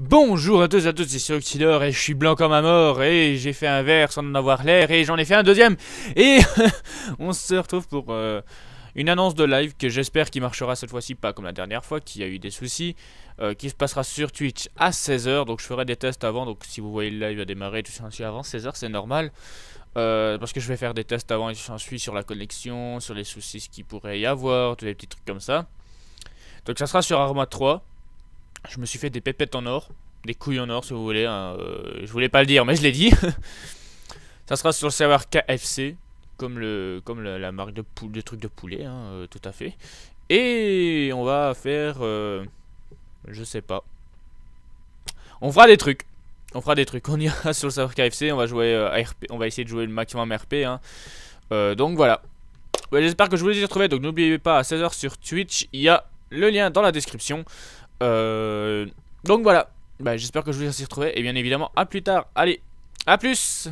Bonjour à tous et à toutes, c'est Oxidor et je suis blanc comme un mort et j'ai fait un verre sans en avoir l'air et j'en ai fait un deuxième et on se retrouve pour euh, une annonce de live que j'espère qu'il marchera cette fois-ci pas comme la dernière fois qui a eu des soucis euh, qui se passera sur Twitch à 16h donc je ferai des tests avant donc si vous voyez le live a démarrer tout ça avant 16h c'est normal euh, parce que je vais faire des tests avant et j'en suis sur la connexion, sur les soucis qui pourrait y avoir, tous les petits trucs comme ça donc ça sera sur Arma 3 je me suis fait des pépettes en or, des couilles en or si vous voulez. Hein, euh, je voulais pas le dire, mais je l'ai dit. ça sera sur le serveur KFC, comme, le, comme la, marque de, poule, de trucs de poulet, hein, euh, tout à fait. Et on va faire. Euh, je sais pas. On fera des trucs. On fera des trucs. On ira sur le serveur KFC. On va jouer On va essayer de jouer le maximum RP. Hein. donc voilà. J'espère que je vous ai retrouvé Donc n'oubliez pas, à 16h sur Twitch, il y a le lien dans la description. Euh, donc voilà, bah, j'espère que je vous ai retrouvé et bien évidemment à plus tard. Allez, à plus